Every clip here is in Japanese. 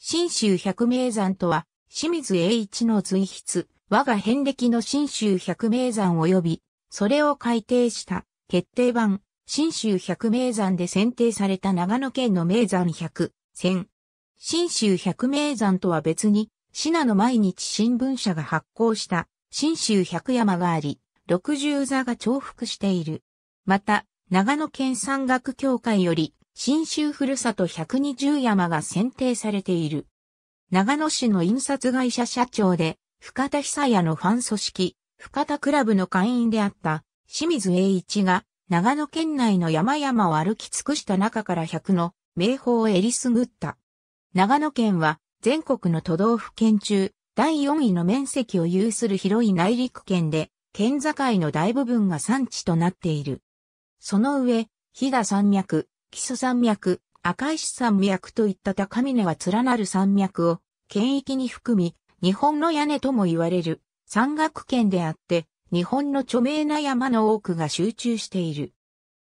新州百名山とは、清水栄一の随筆、我が遍歴の新州百名山及び、それを改定した決定版、新州百名山で選定された長野県の名山百千。新州百名山とは別に、信濃毎日新聞社が発行した新州百山があり、六十座が重複している。また、長野県山岳協会より、新州ふるさと120山が選定されている。長野市の印刷会社社長で、深田久也のファン組織、深田クラブの会員であった清水栄一が長野県内の山々を歩き尽くした中から100の名宝をえりすぐった。長野県は全国の都道府県中第4位の面積を有する広い内陸県で県境の大部分が産地となっている。その上、飛騨山脈、基礎山脈、赤石山脈といった高峰は連なる山脈を、県域に含み、日本の屋根とも言われる、山岳圏であって、日本の著名な山の多くが集中している。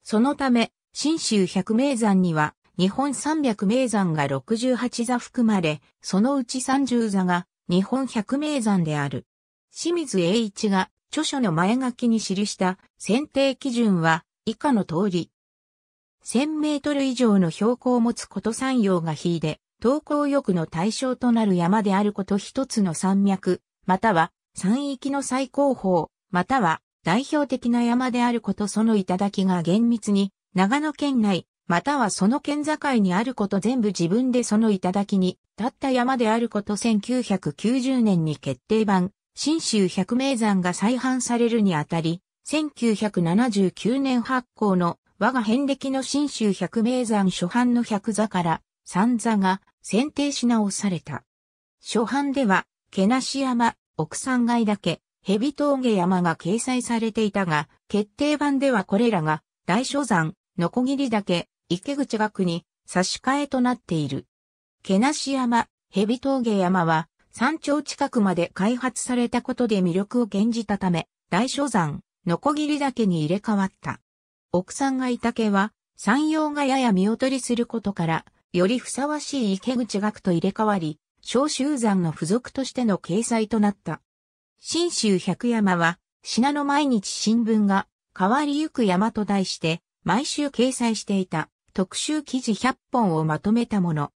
そのため、新州百名山には、日本三百名山が68座含まれ、そのうち30座が日本百名山である。清水栄一が著書の前書きに記した選定基準は以下の通り、1000メートル以上の標高を持つこと山陽がいで、東高欲の対象となる山であること一つの山脈、または山域の最高峰、または代表的な山であることその頂が厳密に、長野県内、またはその県境にあること全部自分でその頂に立った山であること1990年に決定版、新州百名山が再販されるにあたり、1979年発行の我が遍歴の新州百名山初版の百座から三座が選定し直された。初版では、けなし山、奥山街岳、蛇峠山が掲載されていたが、決定版ではこれらが大所山、のこぎり岳、池口岳に差し替えとなっている。けなし山、蛇峠山は山頂近くまで開発されたことで魅力を減じたため、大所山、のこぎり岳に入れ替わった。奥さんがいた家は、山陽がやや見劣りすることから、よりふさわしい池口学と入れ替わり、小集山の付属としての掲載となった。新州百山は、信濃毎日新聞が、変わりゆく山と題して、毎週掲載していた特集記事100本をまとめたもの。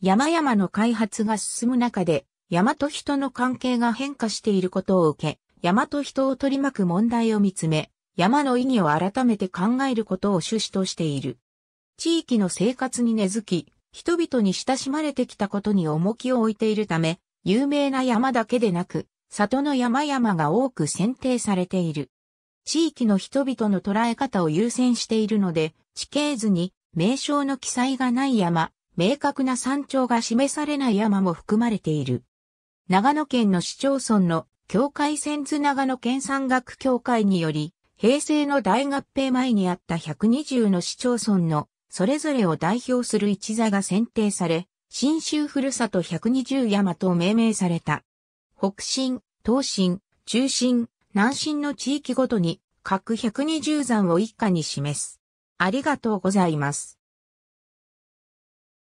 山々の開発が進む中で、山と人の関係が変化していることを受け、山と人を取り巻く問題を見つめ、山の意義を改めて考えることを趣旨としている。地域の生活に根付き、人々に親しまれてきたことに重きを置いているため、有名な山だけでなく、里の山々が多く選定されている。地域の人々の捉え方を優先しているので、地形図に名称の記載がない山、明確な山頂が示されない山も含まれている。長野県の市町村の境界線図長野県山岳協会により、平成の大合併前にあった120の市町村のそれぞれを代表する一座が選定され、新州ふるさと120山と命名された。北進、東進、中新、南進の地域ごとに各120山を一家に示す。ありがとうございます。